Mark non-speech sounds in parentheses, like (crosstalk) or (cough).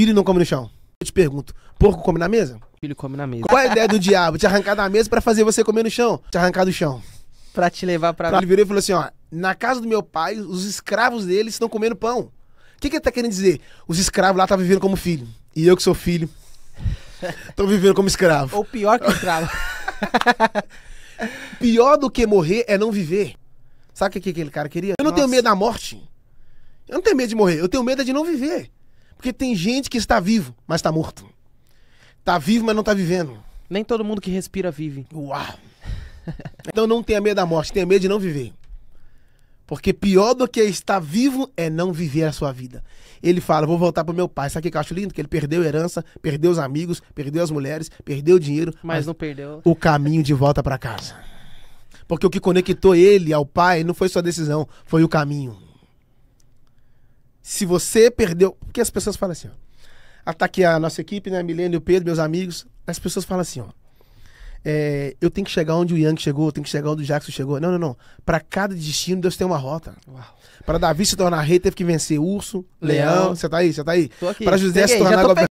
filho não come no chão? Eu te pergunto, porco come na mesa? Filho come na mesa. Qual é a ideia do diabo? Te arrancar da mesa para fazer você comer no chão? Te arrancar do chão. Pra te levar pra... Ele virou e falou assim, ó, na casa do meu pai, os escravos dele estão comendo pão. O que, que ele tá querendo dizer? Os escravos lá estão tá vivendo como filho. E eu que sou filho, (laughs) tô vivendo como escravo. Ou pior que escravo. (laughs) pior do que morrer é não viver. Sabe o que, que aquele cara queria? Eu não Nossa. tenho medo da morte. Eu não tenho medo de morrer, eu tenho medo é de não viver. Porque tem gente que está vivo, mas está morto. Está vivo, mas não está vivendo. Nem todo mundo que respira vive. Uau! (laughs) então não tenha medo da morte, tenha medo de não viver. Porque pior do que estar vivo é não viver a sua vida. Ele fala: vou voltar pro meu pai. Sabe o que eu acho lindo? Que ele perdeu herança, perdeu os amigos, perdeu as mulheres, perdeu o dinheiro. Mas, mas não perdeu. O caminho de volta para casa. Porque o que conectou ele ao pai não foi sua decisão, foi o caminho. Se você perdeu. Porque as pessoas falam assim, ó. Ataque a nossa equipe, né? Milene, o Pedro, meus amigos. As pessoas falam assim, ó. É, eu tenho que chegar onde o Yang chegou, eu tenho que chegar onde o Jackson chegou. Não, não, não. Para cada destino, Deus tem uma rota. Para Davi se tornar rei, teve que vencer urso, leão. Você tá aí, você tá aí. Para José Cheguei, se tornar